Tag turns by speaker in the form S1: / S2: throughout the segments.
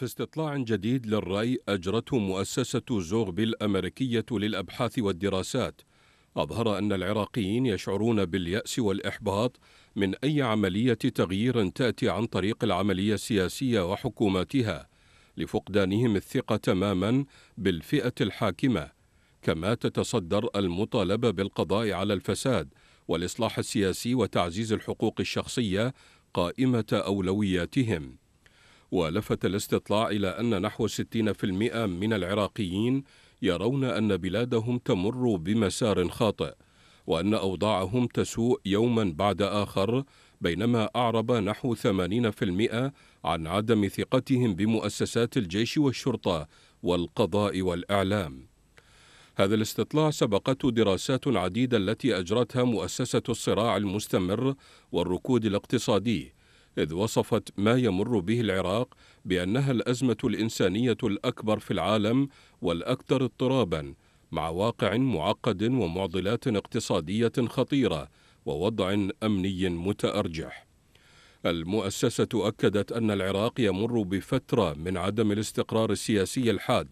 S1: في استطلاع جديد للرأي أجرته مؤسسة زوغبي الأمريكية للأبحاث والدراسات أظهر أن العراقيين يشعرون باليأس والإحباط من أي عملية تغيير تأتي عن طريق العملية السياسية وحكوماتها لفقدانهم الثقة تماما بالفئة الحاكمة كما تتصدر المطالبة بالقضاء على الفساد والإصلاح السياسي وتعزيز الحقوق الشخصية قائمة أولوياتهم ولفت الاستطلاع إلى أن نحو 60% من العراقيين يرون أن بلادهم تمر بمسار خاطئ وأن أوضاعهم تسوء يوما بعد آخر بينما أعرب نحو 80% عن عدم ثقتهم بمؤسسات الجيش والشرطة والقضاء والإعلام هذا الاستطلاع سبقته دراسات عديدة التي أجرتها مؤسسة الصراع المستمر والركود الاقتصادي إذ وصفت ما يمر به العراق بأنها الأزمة الإنسانية الأكبر في العالم والأكثر اضطرابا مع واقع معقد ومعضلات اقتصادية خطيرة ووضع أمني متأرجح. المؤسسة أكدت أن العراق يمر بفترة من عدم الاستقرار السياسي الحاد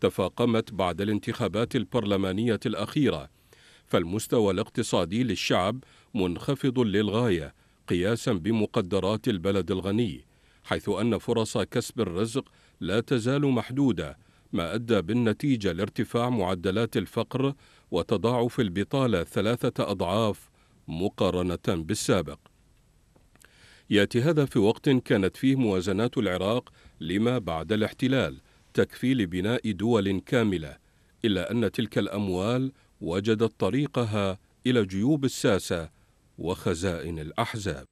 S1: تفاقمت بعد الانتخابات البرلمانية الأخيرة، فالمستوى الاقتصادي للشعب منخفض للغاية قياسا بمقدرات البلد الغني حيث أن فرص كسب الرزق لا تزال محدودة ما أدى بالنتيجة لارتفاع معدلات الفقر وتضاعف البطالة ثلاثة أضعاف مقارنة بالسابق ياتي هذا في وقت كانت فيه موازنات العراق لما بعد الاحتلال تكفي لبناء دول كامله الا ان تلك الاموال وجدت طريقها الى جيوب الساسه وخزائن الأحزاب